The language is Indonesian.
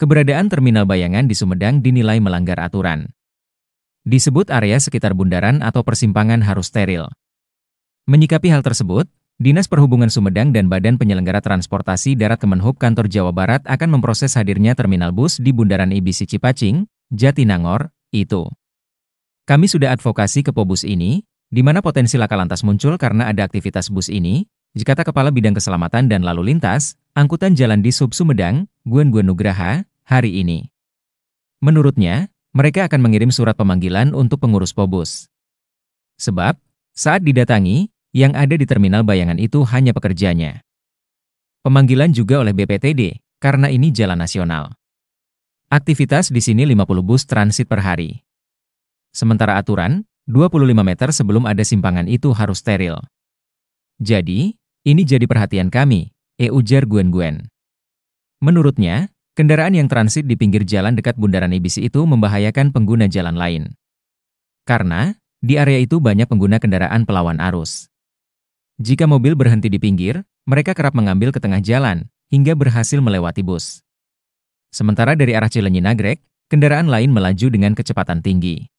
Keberadaan terminal bayangan di Sumedang dinilai melanggar aturan. Disebut area sekitar bundaran atau persimpangan harus steril. Menyikapi hal tersebut, Dinas Perhubungan Sumedang dan Badan Penyelenggara Transportasi Darat Kemenhub Kantor Jawa Barat akan memproses hadirnya terminal bus di bundaran IBC Cipacing, Jatinangor, itu. Kami sudah advokasi ke Pobus ini, di mana potensi laka lantas muncul karena ada aktivitas bus ini, jikata Kepala Bidang Keselamatan dan Lalu Lintas, angkutan jalan di Sub Sumedang, Guen Guen Nugraha, hari ini. Menurutnya, mereka akan mengirim surat pemanggilan untuk pengurus Pobus. Sebab, saat didatangi, yang ada di terminal bayangan itu hanya pekerjanya. Pemanggilan juga oleh BPTD, karena ini jalan nasional. Aktivitas di sini 50 bus transit per hari. Sementara aturan, 25 meter sebelum ada simpangan itu harus steril. Jadi, ini jadi perhatian kami, E. Ujar Gwen-Gwen. Menurutnya, kendaraan yang transit di pinggir jalan dekat bundaran IBC itu membahayakan pengguna jalan lain. Karena, di area itu banyak pengguna kendaraan pelawan arus. Jika mobil berhenti di pinggir, mereka kerap mengambil ke tengah jalan, hingga berhasil melewati bus. Sementara dari arah Cilenyi Nagrek, kendaraan lain melaju dengan kecepatan tinggi.